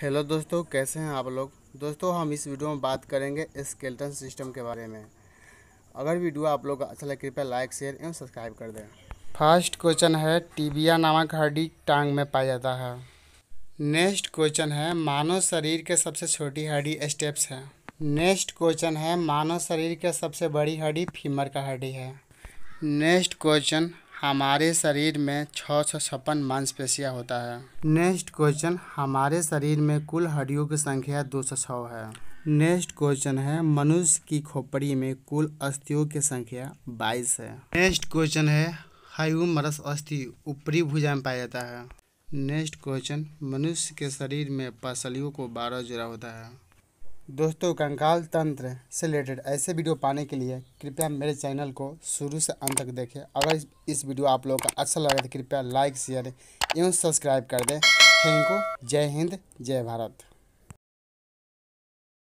hello दोस्तों कैसे हैं आप लोग दोस्तों हम इस वीडियो में बात करेंगे स्केल्टन सिस्टम के बारे में अगर वीडियो आप लोग अच्छा लगे कृपया लाइक शेयर एवं सब्सक्राइब कर दें फर्स्ट क्वेश्चन है टीबिया नामक हड्डी टांग में पाया जाता है नेक्स्ट क्वेश्चन है मानव शरीर के सबसे छोटी हड्डी स्टेप्स है नेक्स्ट क्वेश्चन है मानव शरीर के सबसे बड़ी हड्डी फीमर का हड्डी है नेक्स्ट क्वेश्चन हमारे शरीर में छः सौ छप्पन मांसपेशियाँ होता है नेक्स्ट क्वेश्चन हमारे शरीर में कुल हड्डियों की संख्या दो सौ छः है नेक्स्ट क्वेश्चन है मनुष्य की खोपड़ी में कुल अस्थियों की संख्या बाईस है नेक्स्ट क्वेश्चन है हाइमरस अस्थि ऊपरी भुजा में पाया जाता है नेक्स्ट क्वेश्चन मनुष्य के शरीर में पसलियों को बारह जोड़ा होता है दोस्तों कंकाल तंत्र से रिलेटेड ऐसे वीडियो पाने के लिए कृपया मेरे चैनल को शुरू से अंत तक देखें अगर इस, वीडियो आप लोगों का अच्छा लगे तो कृपया लाइक शेयर एवं सब्सक्राइब कर दें थैंक यू जय हिंद जय भारत